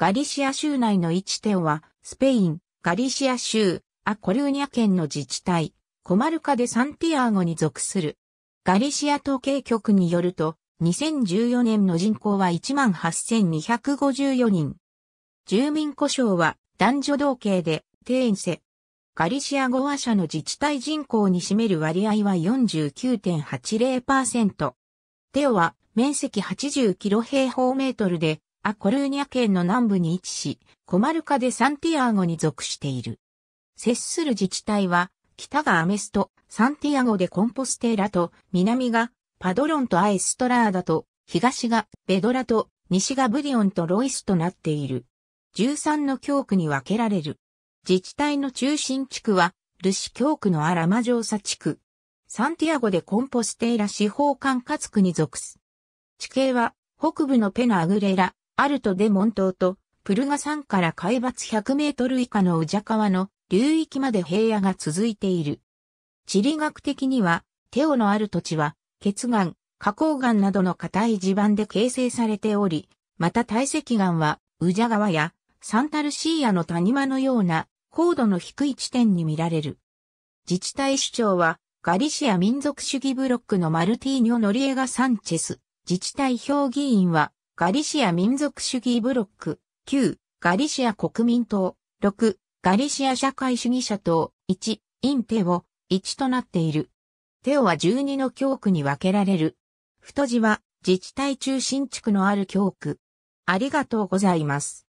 ガリシア州内の位置テオは、スペイン、ガリシア州、アコルーニャ県の自治体、コマルカでサンティアーゴに属する。ガリシア統計局によると、2014年の人口は18,254人。住民故障は男女同系で、定員制。ガリシア語話者の自治体人口に占める割合は49.80%。テオは面積80キロ平方メートルでアコルーニャ県の南部に位置し、コマルカでサンティアーゴに属している。接する自治体は、北がアメスト、サンティアゴでコンポステーラと、南がパドロンとアエストラーダと、東がベドラと、西がブリオンとロイスとなっている。13の教区に分けられる。自治体の中心地区は、ルシ教区のアラマジョーサ地区。サンティアゴでコンポステーラ司法管轄区に属す。地形は、北部のペナアグレラ、アルト・デ・モン島と、プルガ山から海抜100メートル以下のウジャ川の流域まで平野が続いている。地理学的には、テオのある土地は、血岩、花崗岩などの硬い地盤で形成されており、また堆積岩は、ウジャ川や、サンタルシーヤの谷間のような、高度の低い地点に見られる。自治体首長は、ガリシア民族主義ブロックのマルティーニョ・ノリエガ・サンチェス、自治体評議員は、ガリシア民族主義ブロック、9、ガリシア国民党、6、ガリシア社会主義者党、1、インテオ、1となっている。テオは12の教区に分けられる。太字は自治体中心地区のある教区。ありがとうございます。